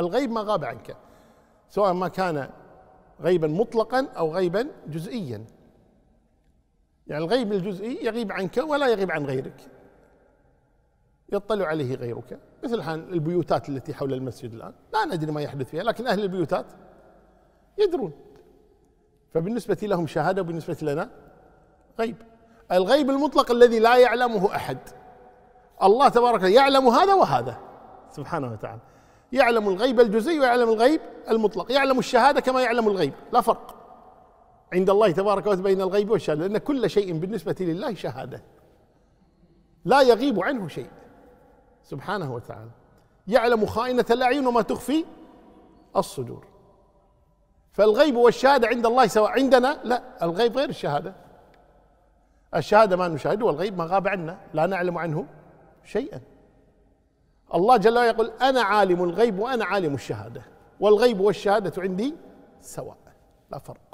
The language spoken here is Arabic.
الغيب ما غاب عنك سواء ما كان غيبا مطلقا او غيبا جزئيا يعني الغيب الجزئي يغيب عنك ولا يغيب عن غيرك يطلع عليه غيرك مثل الآن البيوتات التي حول المسجد الآن لا ندري ما يحدث فيها لكن أهل البيوتات يدرون فبالنسبة لهم شهادة وبالنسبة لنا غيب الغيب المطلق الذي لا يعلمه أحد الله تبارك يعلم هذا وهذا سبحانه وتعالى يعلم الغيب الجزئي ويعلم الغيب المطلق يعلم الشهادة كما يعلم الغيب لا فرق عند الله تبارك وتعالى بين الغيب والشهادة لأن كل شيء بالنسبة لله شهادة لا يغيب عنه شيء سبحانه وتعالى يعلم خائنة الأعين وما تخفي الصدور فالغيب والشهادة عند الله سواء عندنا لا الغيب غير الشهادة الشهادة ما نشاهده والغيب ما غاب عنا لا نعلم عنه شيئا الله جل وعلا يقول أنا عالم الغيب وأنا عالم الشهادة والغيب والشهادة عندي سواء لا فرق